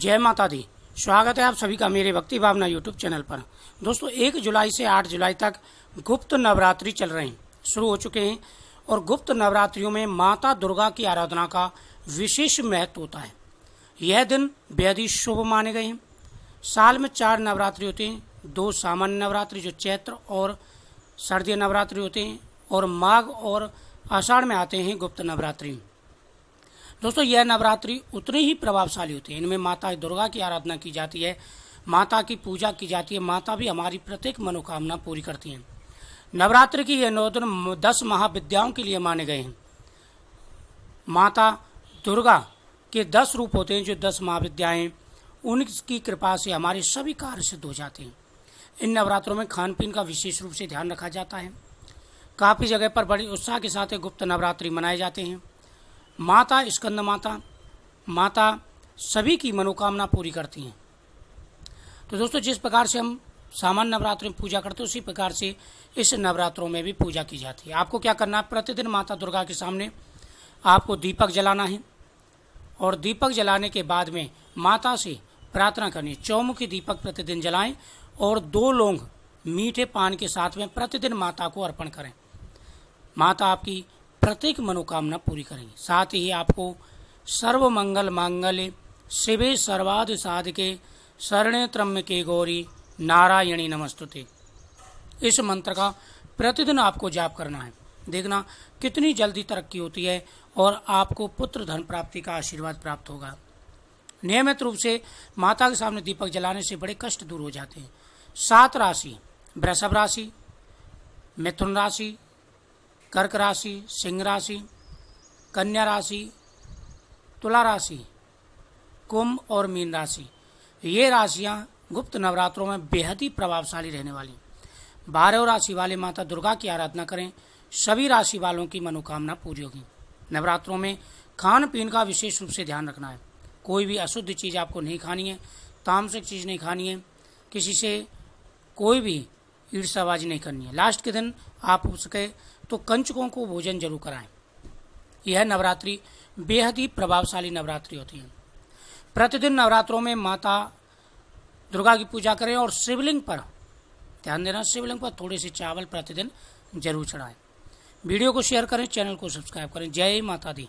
जय माता दी स्वागत है आप सभी का मेरे भक्ति भावना यूट्यूब चैनल पर दोस्तों एक जुलाई से आठ जुलाई तक गुप्त नवरात्रि चल रहे हैं शुरू हो चुके हैं और गुप्त नवरात्रियों में माता दुर्गा की आराधना का विशेष महत्व होता है यह दिन बेहद ही शुभ माने गए हैं साल में चार नवरात्रि होते हैं दो सामान्य नवरात्रि जो चैत्र और शारदीय नवरात्रि होते हैं और माघ और आषाढ़ में आते हैं गुप्त नवरात्रि दोस्तों यह नवरात्रि उतनी ही प्रभावशाली होती है इनमें माता दुर्गा की आराधना की जाती है माता की पूजा की जाती है माता भी हमारी प्रत्येक मनोकामना पूरी करती हैं नवरात्र की यह नौ दिन दस महाविद्याओं के लिए माने गए हैं माता दुर्गा के दस रूप होते हैं जो दस महाविद्याएं उनकी कृपा से हमारे सभी कार्य सिद्ध हो जाते हैं इन नवरात्रों में खान पीन का विशेष रूप से ध्यान रखा जाता है काफ़ी जगह पर बड़े उत्साह के साथ गुप्त नवरात्रि मनाए जाते हैं माता स्कंद माता माता सभी की मनोकामना पूरी करती हैं तो दोस्तों जिस प्रकार से हम सामान्य नवरात्र में पूजा करते हैं उसी प्रकार से इस नवरात्रों में भी पूजा की जाती है आपको क्या करना है प्रतिदिन माता दुर्गा के सामने आपको दीपक जलाना है और दीपक जलाने के बाद में माता से प्रार्थना करनी है चौमुखी दीपक प्रतिदिन जलाएं और दो लोंग मीठे पान के साथ में प्रतिदिन माता को अर्पण करें माता आपकी प्रत्येक मनोकामना पूरी करेंगे साथ ही आपको सर्व मंगल मांगल्य शिवे सर्वाध साधके शरण त्रम्य के गौरी नारायणी नमस्तुते इस मंत्र का प्रतिदिन आपको जाप करना है देखना कितनी जल्दी तरक्की होती है और आपको पुत्र धन प्राप्ति का आशीर्वाद प्राप्त होगा नियमित रूप से माता के सामने दीपक जलाने से बड़े कष्ट दूर हो जाते हैं सात राशि वृषभ राशि मिथुन राशि कर्क राशि सिंह राशि कन्या राशि तुला राशि कुंभ और मीन राशि ये राशियां गुप्त नवरात्रों में बेहद ही प्रभावशाली रहने वाली बारह राशि वाले माता दुर्गा की आराधना करें सभी राशि वालों की मनोकामना पूरी होगी नवरात्रों में खान पीन का विशेष रूप से ध्यान रखना है कोई भी अशुद्ध चीज़ आपको नहीं खानी है तामसिक चीज़ नहीं खानी है किसी से कोई भी ईर्षाबाजी नहीं करनी है लास्ट के दिन आप हो सके तो कंचकों को भोजन जरूर कराएं यह नवरात्रि बेहद ही प्रभावशाली नवरात्रि होती है प्रतिदिन नवरात्रों में माता दुर्गा की पूजा करें और शिवलिंग पर ध्यान देना शिवलिंग पर थोड़े से चावल प्रतिदिन जरूर चढ़ाएं वीडियो को शेयर करें चैनल को सब्सक्राइब करें जय माता दी